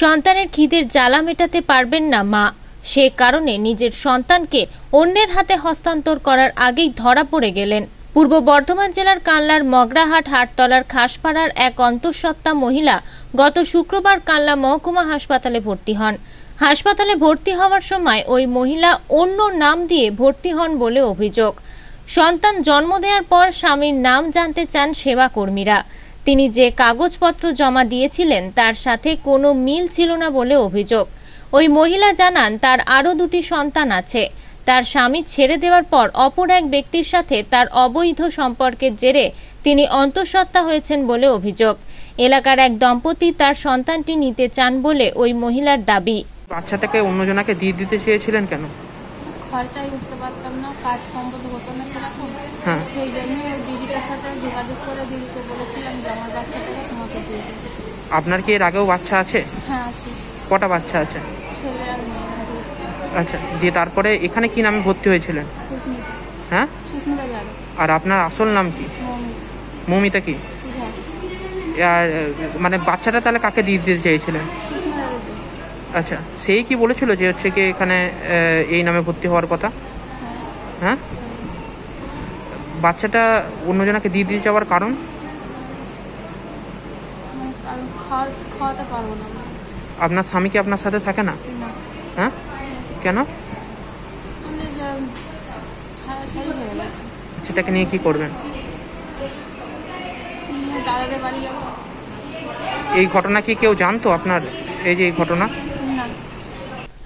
সন্তানের খিদের জ্বালা মেটাতে পারবেন না মা সে কারণে নিজের সন্তানকে অন্যের হাতে হস্তান্তর করার আগেই ধরা পড়ে গেলেন পূর্ব বর্ধমান জেলার কানলার মগরাহাট হাটতলার খাসপাড়ার এক অন্তঃসত্ত্বা মহিলা গত শুক্রবার কানলা মহকুমা হাসপাতালে ভর্তি হন হাসপাতালে ভর্তি হওয়ার সময় ওই মহিলা অন্য নাম দিয়ে ভর্তি হন বলে অভিযোগ সন্তান জন্ম দেওয়ার পর স্বামীর নাম জানতে চান সেবা কর্মীরা তিনি যে কাগজপত্র জমা দিয়েছিলেন তার সাথে কোনো মিল ছিল না বলে অভিযোগ ওই মহিলা জানান তার আরও দুটি সন্তান আছে তার স্বামী ছেড়ে দেওয়ার পর অপর এক ব্যক্তির সাথে তার অবৈধ সম্পর্কের জেরে তিনি অন্তঃসত্ত্বা হয়েছেন বলে অভিযোগ এলাকার এক দম্পতি তার সন্তানটি নিতে চান বলে ওই মহিলার দাবি বাচ্চাটাকে অন্যজনাকে দিয়ে দিতে চেয়েছিলেন কেন খরচায় উঠতে পারতাম না কাজ হতো না সেরকম হ্যাঁ। সেই জন্য দিদিটার সাথে যোগাযোগ করে দিদিকে বলেছিলাম যে আমার বাচ্চাটাকে তোমাকে দিয়ে আপনার কি এর আগেও বাচ্চা আছে হ্যাঁ আছে কটা বাচ্চা আছে ছেলে আর মেয়ে আচ্ছা দিয়ে তারপরে এখানে কি নামে ভর্তি হয়েছিলেন হ্যাঁ আর আপনার আসল নাম কি মৌমিতা কি আর মানে বাচ্চাটা তাহলে কাকে দিয়ে দিতে চেয়েছিলেন আচ্ছা সেই কি বলেছিল যে হচ্ছে কি এখানে এই নামে ভর্তি হওয়ার কথা হ্যাঁ বাচ্চাটা অন্যজনাকে দিয়ে দিয়ে যাওয়ার কারণ আপনার স্বামী কি আপনার সাথে থাকে না হ্যাঁ কেন সেটাকে নিয়ে কি করবেন এই ঘটনা কি কেউ জানতো আপনার এই যে এই ঘটনা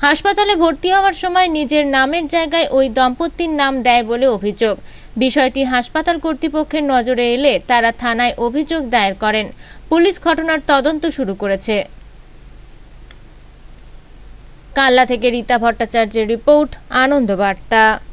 হাসপাতালে ভর্তি হওয়ার সময় নিজের নামের জায়গায় ওই দম্পতির নাম দেয় বলে অভিযোগ বিষয়টি হাসপাতাল কর্তৃপক্ষের নজরে এলে তারা থানায় অভিযোগ দায়ের করেন পুলিশ ঘটনার তদন্ত শুরু করেছে কাল্লা থেকে রীতা ভট্টাচার্যের রিপোর্ট আনন্দবার্তা